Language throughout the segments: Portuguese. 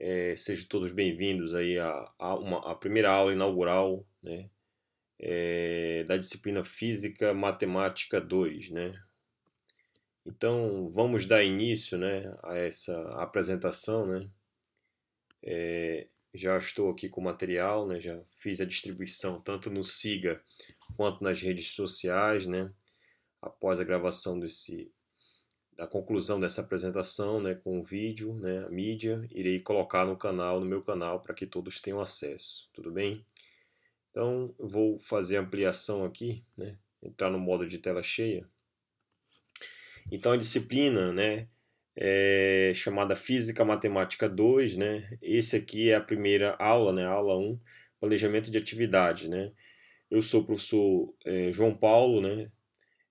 É, sejam todos bem-vindos aí a, a, uma, a, primeira aula inaugural né, é, da disciplina Física Matemática 2. Né? Então, vamos dar início né, a essa apresentação. Né? É, já estou aqui com o material, né, já fiz a distribuição tanto no SIGA quanto nas redes sociais. Né? Após a gravação desse, da conclusão dessa apresentação, né, com o vídeo, né, a mídia, irei colocar no canal, no meu canal, para que todos tenham acesso, tudo bem? Então, vou fazer ampliação aqui, né, entrar no modo de tela cheia. Então, a disciplina, né, é chamada Física Matemática 2, né, esse aqui é a primeira aula, né, aula 1, Planejamento de Atividade, né. Eu sou o professor é, João Paulo, né,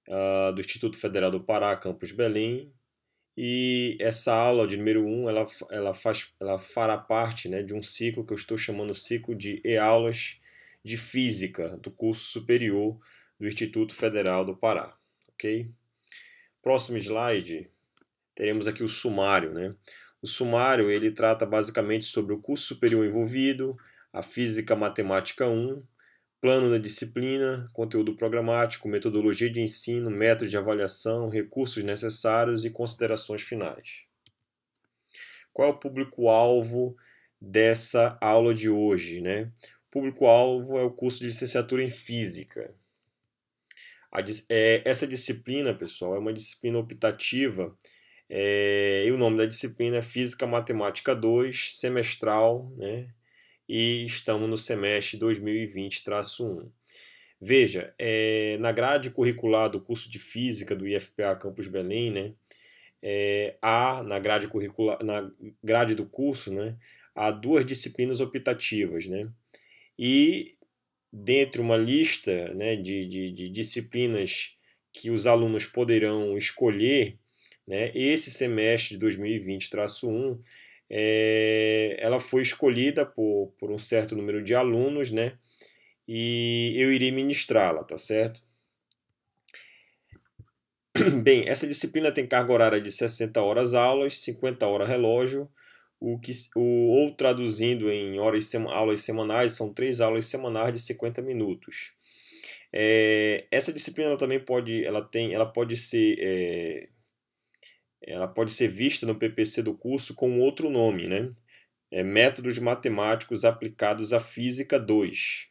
uh, do Instituto Federal do Pará, Campus Belém. E essa aula de número 1, um, ela, ela, ela fará parte né, de um ciclo que eu estou chamando ciclo de e-aulas de Física do curso superior do Instituto Federal do Pará, ok? Próximo slide, teremos aqui o sumário, né? O sumário, ele trata basicamente sobre o curso superior envolvido, a Física Matemática 1, plano da disciplina, conteúdo programático, metodologia de ensino, método de avaliação, recursos necessários e considerações finais. Qual é o público-alvo dessa aula de hoje? Né? Público-alvo é o curso de licenciatura em Física. A, é, essa disciplina, pessoal, é uma disciplina optativa é, e o nome da disciplina é Física Matemática 2, semestral, né? e estamos no semestre 2020-1. Veja, é, na grade curricular do curso de Física do IFPA Campus Belém, né, é, há na grade, curricular, na grade do curso né, há duas disciplinas optativas. Né, e dentro uma lista né, de, de, de disciplinas que os alunos poderão escolher, né, esse semestre de 2020-1 é, é, ela foi escolhida por, por um certo número de alunos, né? E eu irei ministrá-la, tá certo? Bem, essa disciplina tem carga horária de 60 horas aulas, 50 horas relógio, o que, o, ou traduzindo em horas, aulas semanais, são três aulas semanais de 50 minutos. É, essa disciplina também pode, ela tem, ela pode ser, é, ela pode ser vista no PPC do curso com outro nome, né? é, Métodos Matemáticos Aplicados à Física 2.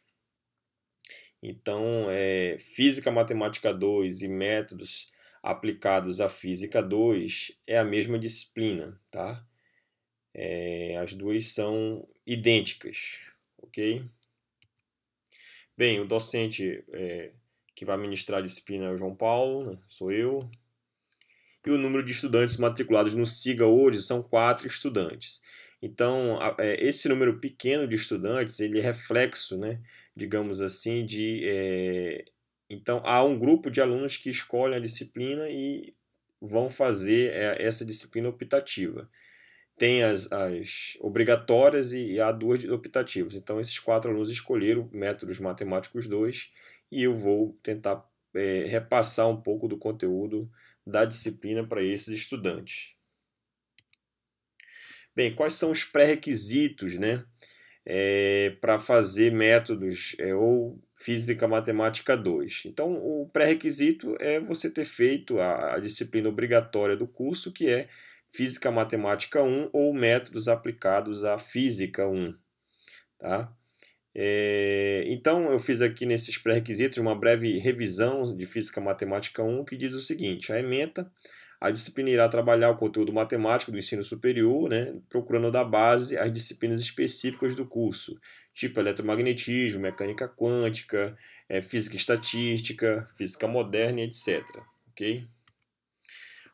Então, é, Física Matemática 2 e Métodos Aplicados à Física 2 é a mesma disciplina, tá? É, as duas são idênticas, ok? Bem, o docente é, que vai ministrar a disciplina é o João Paulo, né? sou eu. E o número de estudantes matriculados no SIGA hoje são quatro estudantes. Então, é, esse número pequeno de estudantes, ele é reflexo, né, digamos assim, de... É... então, há um grupo de alunos que escolhem a disciplina e vão fazer é, essa disciplina optativa. Tem as, as obrigatórias e, e há duas optativas. Então, esses quatro alunos escolheram métodos matemáticos 2 e eu vou tentar é, repassar um pouco do conteúdo da disciplina para esses estudantes. Bem, quais são os pré-requisitos né, é, para fazer métodos é, ou Física Matemática 2? Então, o pré-requisito é você ter feito a, a, disciplina obrigatória do curso, que é Física Matemática 1 ou Métodos Aplicados à Física 1. Tá? É, então, eu fiz aqui nesses pré-requisitos uma breve revisão de Física Matemática 1 que diz o seguinte: a ementa a disciplina irá trabalhar o conteúdo matemático do ensino superior, né, procurando dar base às disciplinas específicas do curso, tipo eletromagnetismo, mecânica quântica, é, física estatística, física moderna, etc. Okay?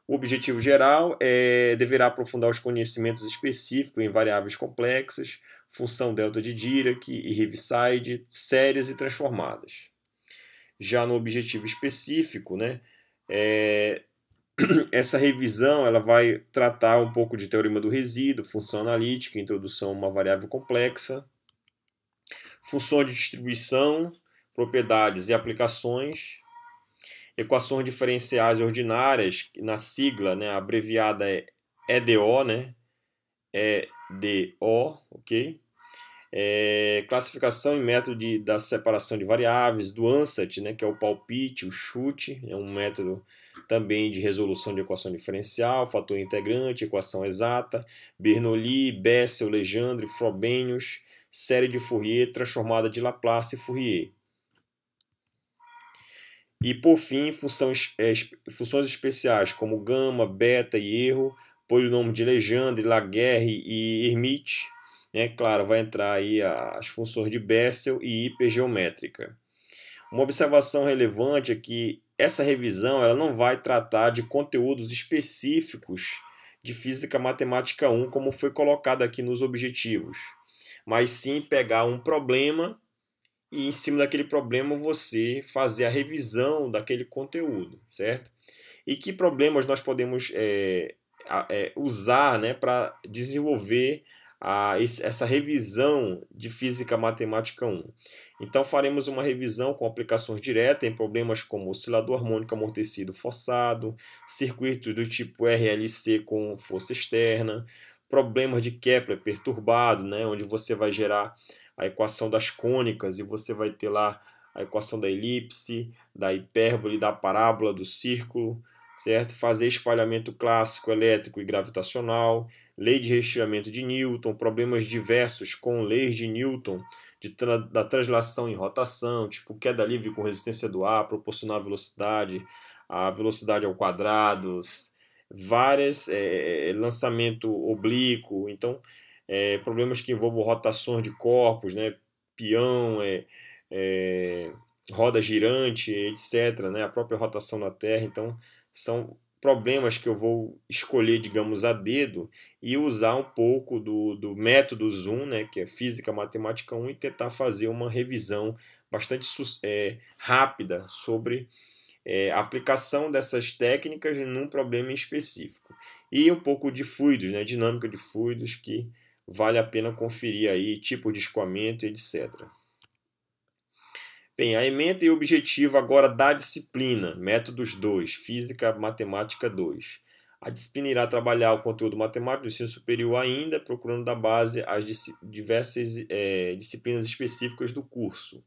O objetivo geral é deverá aprofundar os conhecimentos específicos em variáveis complexas, função delta de Dirac e Heaviside, séries e transformadas. Já no objetivo específico, né, é, essa revisão ela vai tratar um pouco de teorema do resíduo, função analítica, introdução a uma variável complexa, função de distribuição, propriedades e aplicações, equações diferenciais ordinárias, na sigla, né, abreviada é EDO, né, EDO, ok? É, classificação e método de, da separação de variáveis, do ANSET, né, que é o palpite, o chute, é um método também de resolução de equação diferencial, fator integrante, equação exata, Bernoulli, Bessel, Legendre, Frobenius, série de Fourier, transformada de Laplace e Fourier. E por fim, funções, é, funções especiais como gama, beta e erro, polinômio de Legendre, Laguerre e Hermite. É claro, vai entrar aí as funções de Bessel e hipergeométrica. Uma observação relevante é que essa revisão ela não vai tratar de conteúdos específicos de Física Matemática 1, como foi colocado aqui nos objetivos, mas sim pegar um problema e, em cima daquele problema, você fazer a revisão daquele conteúdo, certo? E que problemas nós podemos é, é, usar né, para desenvolver a essa revisão de Física Matemática 1. Então, faremos uma revisão com aplicações diretas em problemas como oscilador harmônico amortecido forçado, circuitos do tipo RLC com força externa, problemas de Kepler perturbado, né, onde você vai gerar a equação das cônicas e você vai ter lá a equação da elipse, da hipérbole, da parábola, do círculo, certo? Fazer espalhamento clássico, elétrico e gravitacional, lei de retiramento de Newton, problemas diversos com leis de Newton, de tra da translação em rotação, tipo queda livre com resistência do ar, proporcional à velocidade, a velocidade ao quadrado, várias é, é, lançamento oblíquo, então é, problemas que envolvam rotações de corpos, né, peão, é, é, roda girante, etc., né, a própria rotação da Terra, então são problemas que eu vou escolher, digamos, a dedo e usar um pouco do, do método Zoom, né, que é Física Matemática 1, e tentar fazer uma revisão bastante é, rápida sobre é, a aplicação dessas técnicas num problema específico. E um pouco de fluidos, né, dinâmica de fluidos, que vale a pena conferir aí, tipo de escoamento, etc. Bem, a emenda e o objetivo agora da disciplina, métodos 2, física, matemática 2. A disciplina irá trabalhar o conteúdo matemático do ensino superior ainda, procurando da base as diversas é, disciplinas específicas do curso.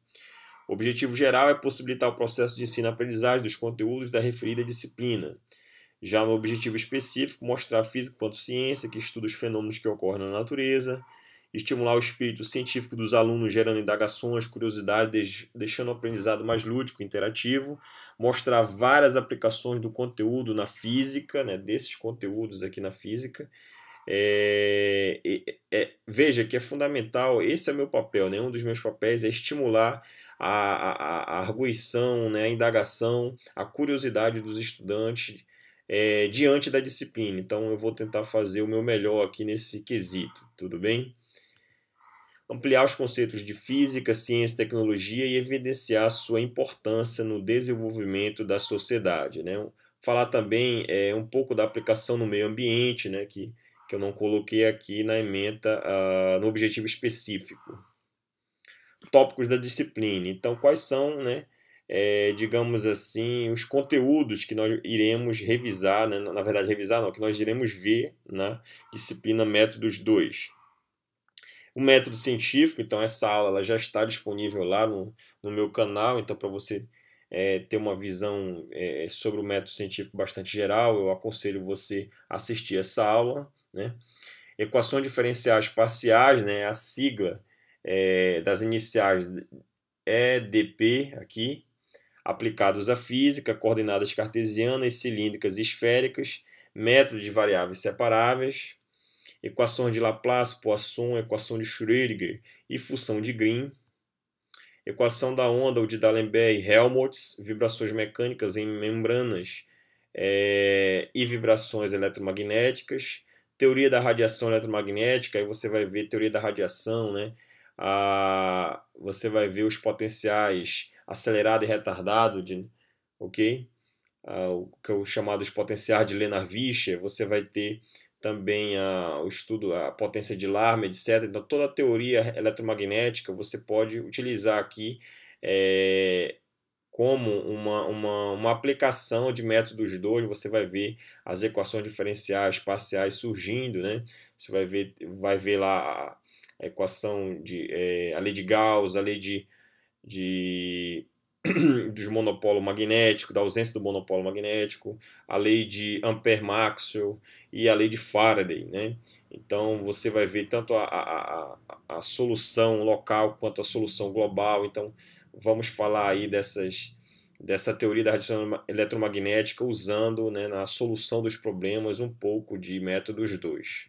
O objetivo geral é possibilitar o processo de ensino-aprendizagem dos conteúdos da referida disciplina. Já no objetivo específico, mostrar a física quanto ciência, que estuda os fenômenos que ocorrem na natureza, estimular o espírito científico dos alunos, gerando indagações, curiosidades, deixando o aprendizado mais lúdico, interativo, mostrar várias aplicações do conteúdo na física, né, desses conteúdos aqui na física. É, é, é, veja que é fundamental, esse é meu papel, né, um dos meus papéis é estimular a, a, a arguição, né, a indagação, a curiosidade dos estudantes é, diante da disciplina. Então eu vou tentar fazer o meu melhor aqui nesse quesito, tudo bem? ampliar os conceitos de física, ciência e tecnologia e evidenciar sua importância no desenvolvimento da sociedade. Né? Falar também é, um pouco da aplicação no meio ambiente, né? que, que eu não coloquei aqui na emenda uh, no objetivo específico. Tópicos da disciplina. Então, quais são, né, é, digamos assim, os conteúdos que nós iremos revisar, né, na verdade, revisar não, que nós iremos ver na disciplina Métodos 2? o método científico, então essa aula ela já está disponível lá no, no meu canal, então para você é, ter uma visão é, sobre o método científico bastante geral, eu aconselho você assistir essa aula. Né? Equações diferenciais parciais, né, a sigla é, das iniciais EDP aqui, aplicados à física, coordenadas cartesianas, cilíndricas e esféricas, método de variáveis separáveis, equação de Laplace, Poisson, equação de Schrödinger e função de Green, equação da onda ou de D'Alembert e Helmholtz, vibrações mecânicas em membranas é, e vibrações eletromagnéticas, teoria da radiação eletromagnética, aí você vai ver teoria da radiação, né? A, você vai ver os potenciais acelerado e retardado, de, ok? Ah, o que é o chamado de potenciais de Lennar-Vischer, você vai ter também a, o estudo, a potência de Larme, etc. Então, toda a teoria eletromagnética você pode utilizar aqui é, como uma, uma, uma aplicação de métodos dois. Você vai ver as equações diferenciais espaciais surgindo, né? Você vai ver, vai ver lá a equação de é, a lei de Gauss, a lei de, de dos monopolo magnético, da ausência do monopólio magnético, a lei de Ampère-Maxwell e a lei de Faraday. Né? Então você vai ver tanto a, a, a, a solução local quanto a solução global. Então vamos falar aí dessas dessa teoria da radiação eletromagnética usando né, na solução dos problemas um pouco de métodos 2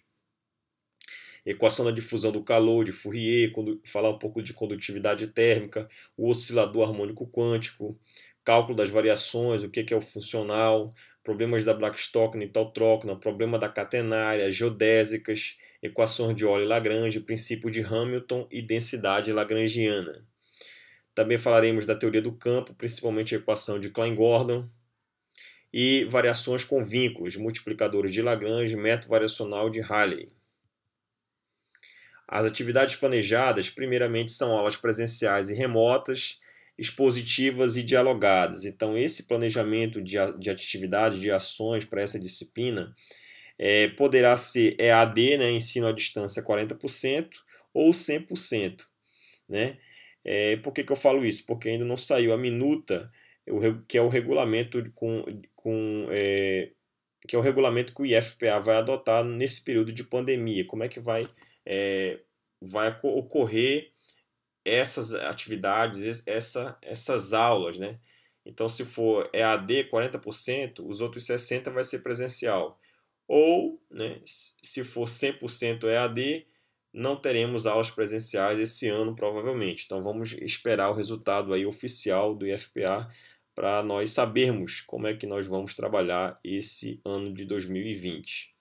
equação da difusão do calor de Fourier, falar um pouco de condutividade térmica, o oscilador harmônico quântico, cálculo das variações, o que é o funcional, problemas da Black-Stockton-Taltrockner, problema da catenária, geodésicas, equações de Euler-Lagrange, princípio de Hamilton e densidade lagrangiana. Também falaremos da teoria do campo, principalmente a equação de Klein-Gordon, e variações com vínculos, multiplicadores de Lagrange, método variacional de Rayleigh. As atividades planejadas, primeiramente, são aulas presenciais e remotas, expositivas e dialogadas. Então, esse planejamento de, de atividades, de ações para essa disciplina, é, poderá ser EAD, né, ensino à distância 40%, ou 100%. Né? É, por que, que eu falo isso? Porque ainda não saiu a minuta, que é o regulamento com, com é, que é o regulamento que o IFPA vai adotar nesse período de pandemia. Como é que vai é, vai ocorrer essas atividades, essa, essas aulas, né? Então, se for EAD 40%, os outros 60% vai ser presencial. Ou, né, se for 100% EAD, não teremos aulas presenciais esse ano, provavelmente. Então, vamos esperar o resultado aí oficial do IFPA para nós sabermos como é que nós vamos trabalhar esse ano de 2020.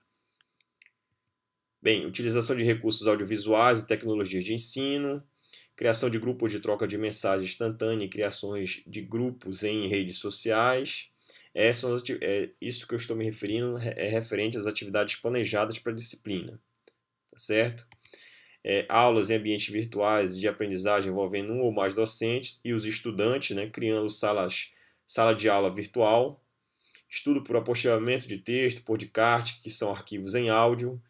Bem, utilização de recursos audiovisuais e tecnologias de ensino, criação de grupos de troca de mensagem instantânea e criações de grupos em redes sociais. É, é isso que eu estou me referindo é referente às atividades planejadas para a disciplina, tá certo? É, aulas em ambientes virtuais de aprendizagem envolvendo um ou mais docentes e os estudantes, né, criando salas, sala de aula virtual, estudo por apostilhamento de texto, por de que são arquivos em áudio,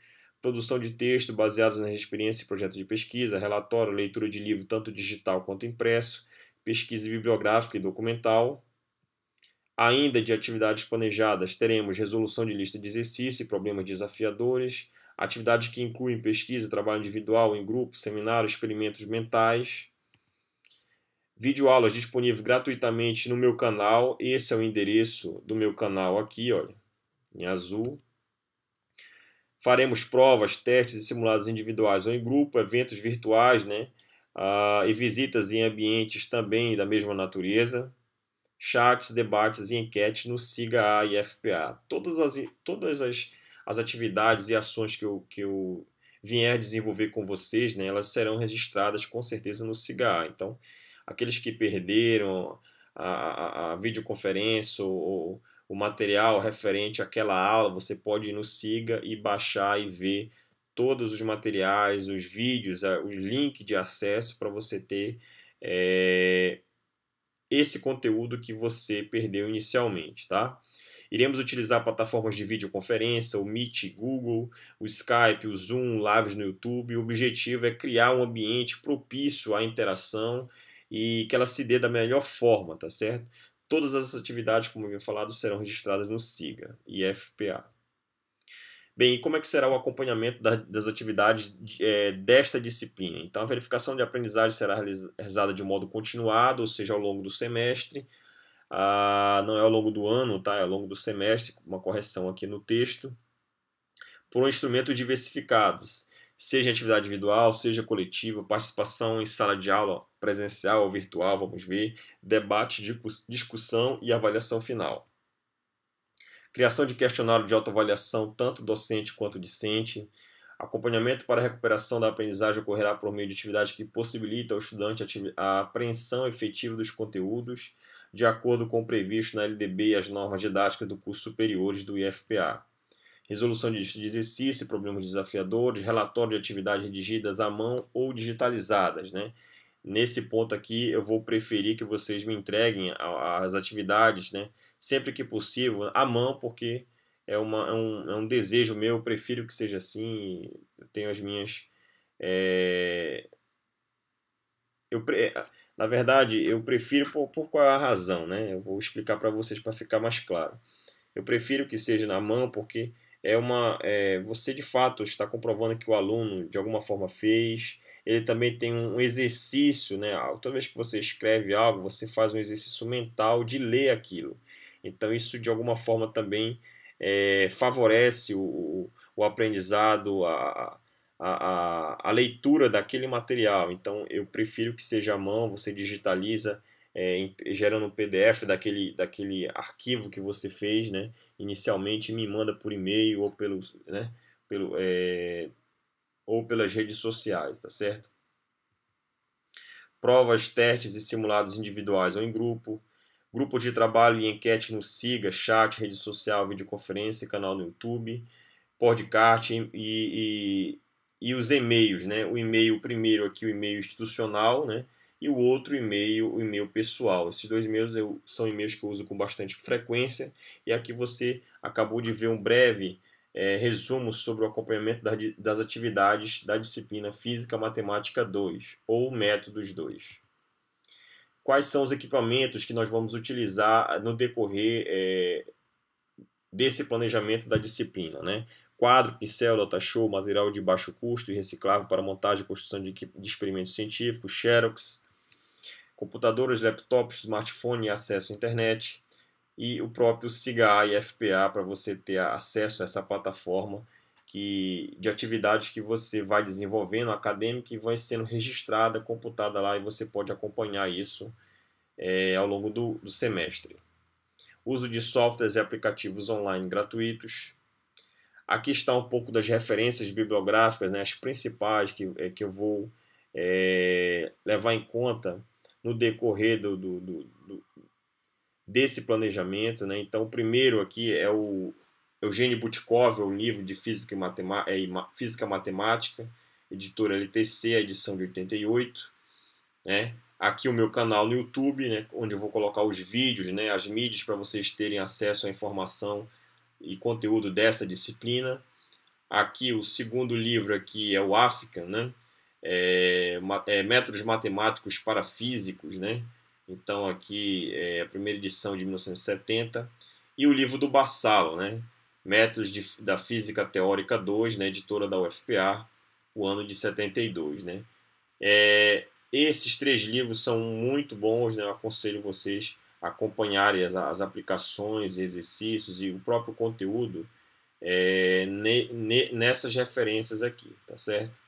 produção de texto baseados nas experiências e projetos de pesquisa, relatório, leitura de livro, tanto digital quanto impresso, pesquisa bibliográfica e documental. Ainda de atividades planejadas, teremos resolução de lista de exercícios e problemas desafiadores, atividades que incluem pesquisa, trabalho individual, em grupo, seminário, experimentos mentais. Videoaulas disponíveis gratuitamente no meu canal. Esse é o endereço do meu canal aqui, olha, em azul. Faremos provas, testes e simulados individuais ou em grupo, eventos virtuais, né? Ah, e visitas em ambientes também da mesma natureza, chats, debates e enquetes no siga e FPA. Todas as, todas as, as atividades e ações que eu, que eu vier desenvolver com vocês, né, elas serão registradas com certeza no siga Então, aqueles que perderam a, a, a videoconferência ou, o material referente àquela aula, você pode ir no Siga e baixar e ver todos os materiais, os vídeos, os links de acesso para você ter é, esse conteúdo que você perdeu inicialmente, tá? Iremos utilizar plataformas de videoconferência, o Meet Google, o Skype, o Zoom, lives no YouTube. O objetivo é criar um ambiente propício à interação e que ela se dê da melhor forma, tá certo? Todas as atividades, como havia falado, serão registradas no SIGA e FPA. Bem, e como é que será o acompanhamento das atividades é, desta disciplina? Então, a verificação de aprendizagem será realizada de modo continuado, ou seja, ao longo do semestre. Ah, não é ao longo do ano, tá? É ao longo do semestre, uma correção aqui no texto. Por um instrumento diversificados seja atividade individual, seja coletiva, participação em sala de aula presencial ou virtual, vamos ver, debate, discussão e avaliação final. Criação de questionário de autoavaliação, tanto docente quanto discente. Acompanhamento para a recuperação da aprendizagem ocorrerá por meio de atividades que possibilitam ao estudante a apreensão efetiva dos conteúdos, de acordo com o previsto na LDB e as normas didáticas do curso superiores do IFPA resolução de, exercício, problemas desafiadores, relatório de atividades redigidas à mão ou digitalizadas, né? Nesse ponto aqui, eu vou preferir que vocês me entreguem as atividades, né? Sempre que possível, à mão, porque é, uma, é, um, é um desejo meu, eu prefiro que seja assim. Eu tenho as minhas. É... Eu pre... É, na verdade, eu prefiro por, por qual é a razão, né? Eu vou explicar para vocês para ficar mais claro. Eu prefiro que seja na mão, porque é uma é, você de fato está comprovando que o aluno de alguma forma fez ele também tem um exercício né ah, toda vez que você escreve algo você faz um exercício mental de ler aquilo então isso de alguma forma também é, favorece o, o aprendizado a, a, a, a leitura daquele material então eu prefiro que seja à mão você digitaliza é, gerando um PDF daquele, daquele arquivo que você fez né, inicialmente me manda por e-mail ou, pelo, né, pelo, é, ou pelas redes sociais, tá certo? Provas, testes e simulados individuais ou em grupo, grupo de trabalho e enquete no SIGA, chat, rede social, videoconferência, canal no YouTube, podcast e, e, e os e-mails, né? O e-mail primeiro aqui, o e-mail institucional, né? e o outro e-mail, o e-mail pessoal. Esses dois e-mails eu, são e-mails que eu uso com bastante frequência e aqui você acabou de ver um breve é, resumo sobre o acompanhamento da, das atividades da disciplina Física Matemática 2 ou Métodos 2. Quais são os equipamentos que nós vamos utilizar no decorrer é, desse planejamento da disciplina? Né? quadro, pincel, datashow, material de baixo custo e reciclável para montagem e construção de, de experimentos científicos, xerox, computadores, laptops, smartphone e acesso à internet, e o próprio SIGA e FPA para você ter acesso a essa plataforma que, de atividades que você vai desenvolvendo, acadêmica, e vai sendo registrada, computada lá, e você pode acompanhar isso é, ao longo do, do semestre. Uso de softwares e aplicativos online gratuitos, Aqui está um pouco das referências bibliográficas, né, as principais que, é, que eu vou é, levar em conta no decorrer do, do, do, do desse planejamento. Né? Então, o primeiro aqui é o Eugênio Butkov, é o livro de Física, e Matemática, é, Física Matemática, editora LTC, edição de 88. Né? Aqui o meu canal no YouTube, né? onde eu vou colocar os vídeos, né? as mídias para vocês terem acesso à informação e conteúdo dessa disciplina. Aqui o segundo livro aqui é o África, né? é, é, métodos matemáticos para físicos, né? Então aqui é a primeira edição de 1970 e o livro do Bassalo, né? Métodos de, da Física Teórica 2, né? Editora da UFPA, o ano de 72, né? É, esses três livros são muito bons, né? Eu aconselho vocês a acompanharem as, as aplicações, exercícios e o próprio conteúdo é, ne, ne, nessas referências aqui, tá certo?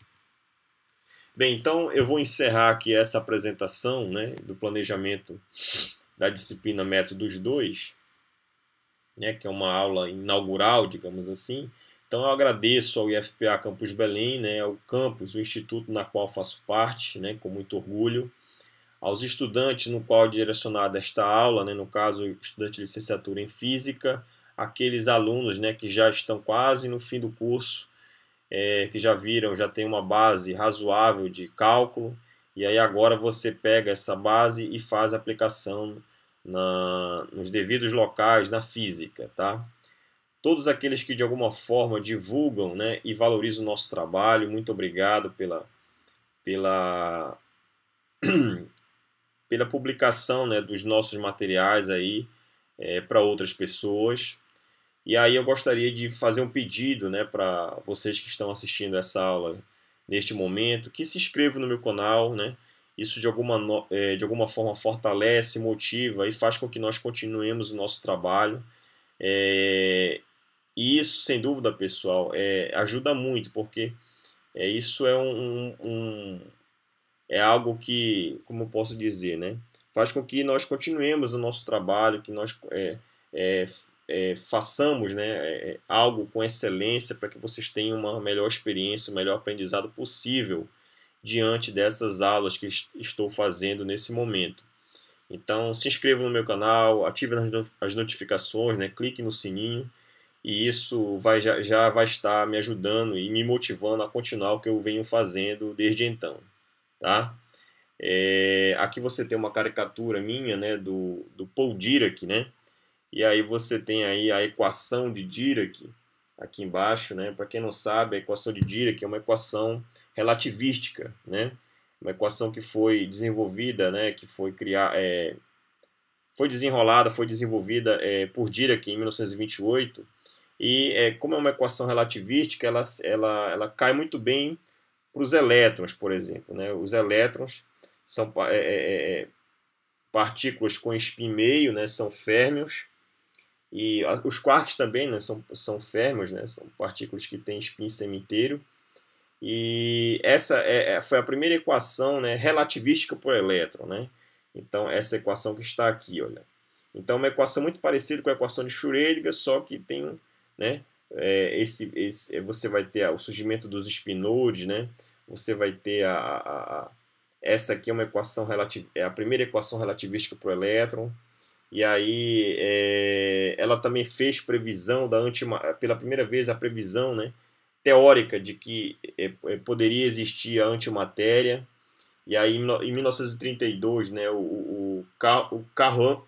Bem, então eu vou encerrar aqui essa apresentação né, do planejamento da disciplina Métodos 2, né, que é uma aula inaugural, digamos assim. Então eu agradeço ao IFPA Campus Belém, né, ao campus, o instituto na qual faço parte, né, com muito orgulho, aos estudantes no qual é direcionada esta aula, né, no caso, estudante de licenciatura em Física, aqueles alunos né, que já estão quase no fim do curso é, que já viram, já tem uma base razoável de cálculo, e aí agora você pega essa base e faz a aplicação na, nos devidos locais, na física, tá? Todos aqueles que de alguma forma divulgam né, e valorizam o nosso trabalho, muito obrigado pela, pela, pela publicação né, dos nossos materiais aí é, para outras pessoas. E aí eu gostaria de fazer um pedido né, para vocês que estão assistindo essa aula neste momento, que se inscrevam no meu canal, né? Isso de alguma, é, de alguma forma fortalece, motiva e faz com que nós continuemos o nosso trabalho. É, e isso, sem dúvida, pessoal, é, ajuda muito, porque é, isso é um, um, é algo que, como eu posso dizer, né? Faz com que nós continuemos o nosso trabalho, que nós é, é é, façamos né, é, é, algo com excelência para que vocês tenham uma melhor experiência, o melhor aprendizado possível diante dessas aulas que estou fazendo nesse momento. Então, se inscreva no meu canal, ative as notificações, né, clique no sininho e isso vai, já, já vai estar me ajudando e me motivando a continuar o que eu venho fazendo desde então. Tá? É, aqui você tem uma caricatura minha né, do, do Paul Dirac, né? E aí você tem aí a equação de Dirac, aqui embaixo, né? Para quem não sabe, a equação de Dirac é uma equação relativística, né? Uma equação que foi desenvolvida, né? Que foi criar, é... foi desenrolada, foi desenvolvida é, por Dirac em 1928. E é, como é uma equação relativística, ela, ela, ela cai muito bem para os elétrons, por exemplo. Né? Os elétrons são é, é, é, partículas com espinho meio, né? são férmions, e os quarks também né, são, são férmios, né, são partículas que têm spin inteiro E essa é, é, foi a primeira equação né, relativística por elétron. Né? Então, essa equação que está aqui. Olha. Então, é uma equação muito parecida com a equação de Schrödinger, só que tem né, é, esse, esse, é, você vai ter o surgimento dos spinodes, né? você vai ter a, a, a essa aqui é uma equação relativ é a primeira equação relativística para o elétron. E aí é, ela também fez previsão da antima, pela primeira vez a previsão né, teórica de que é, poderia existir a antimatéria. E aí em 1932 né, o, o, o, Carl,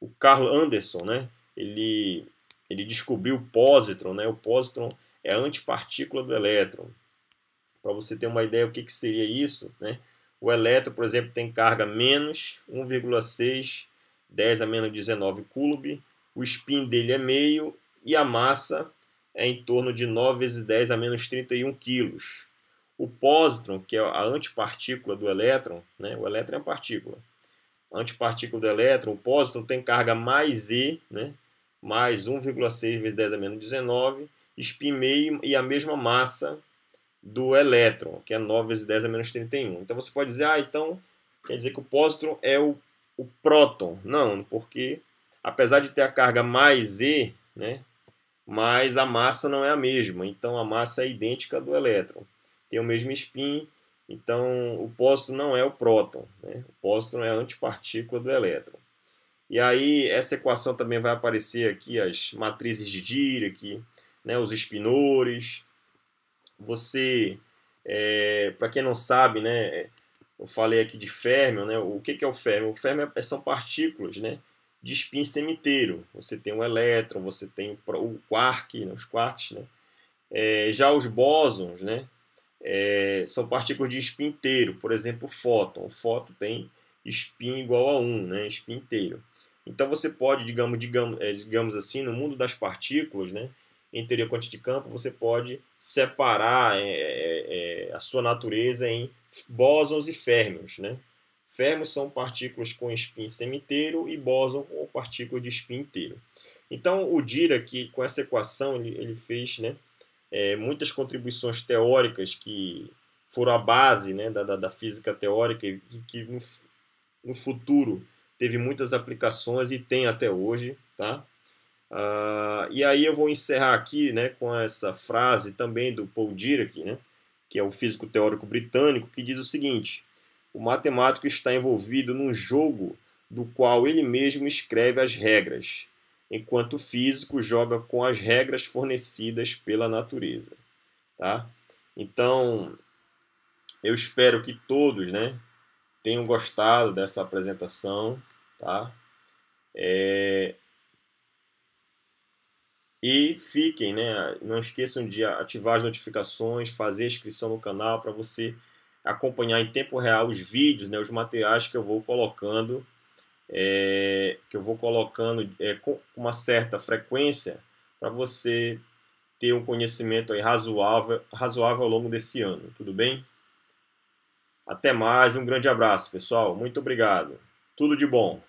o Carl Anderson né, ele, ele descobriu o pósitron. Né, o pósitron é a antipartícula do elétron. Para você ter uma ideia o que, que seria isso, né? o elétron, por exemplo, tem carga menos 1,6 10 a menos 19 coulomb, o spin dele é meio e a massa é em torno de 9 vezes 10 a menos 31 quilos. O pósitron, que é a antipartícula do elétron, né? o elétron é uma partícula, a antipartícula do elétron, o pósitron tem carga mais E, né? mais 1,6 vezes 10 a menos 19, spin meio e a mesma massa do elétron, que é 9 vezes 10 a menos 31. Então você pode dizer, ah, então quer dizer que o pósitron é o o próton. Não, porque apesar de ter a carga mais E, né, mas a massa não é a mesma. Então a massa é idêntica do elétron. Tem o mesmo spin, então o pósito não é o próton. Né? O pósito é a antipartícula do elétron. E aí essa equação também vai aparecer aqui, as matrizes de Dirac, né, os espinores. Você, é, para quem não sabe, né, eu falei aqui de férmion, né? O que, é o férmion? O férmion é, são partículas, né? De espinho semiteiro. Você tem o elétron, você tem o quark, né? os quarks, né? É, já os bósons, né? É, são partículas de espinho inteiro. Por exemplo, o fóton. O fóton tem espinho igual a 1, né? Espinho inteiro. Então você pode, digamos, digamos, é, digamos assim, no mundo das partículas, né? interior quântica de campo, você pode separar é, é, é, a sua natureza em bósons e férmions. Né? Férmions são partículas com spin semi-inteiro e bóson com partícula de spin inteiro. Então, o Dirac, com essa equação, ele, ele fez né, é, muitas contribuições teóricas que foram a base né, da, da, da física teórica e que, no, no futuro teve muitas aplicações e tem até hoje, tá? Uh, e aí eu vou encerrar aqui né, com essa frase também do Paul Dirac, né, que é um físico teórico britânico, que diz o seguinte: o matemático está envolvido num jogo do qual ele mesmo escreve as regras, enquanto o físico joga com as regras fornecidas pela natureza. Tá? Então, eu espero que todos né, tenham gostado dessa apresentação. Tá? É, e fiquem, né? Não esqueçam de ativar as notificações, fazer a inscrição no canal para você acompanhar em tempo real os vídeos, né? Os materiais que eu vou colocando, é, que eu vou colocando é, com uma certa frequência para você ter um conhecimento aí razoável, razoável ao longo desse ano. Tudo bem? Até mais, um grande abraço, pessoal. Muito obrigado. Tudo de bom.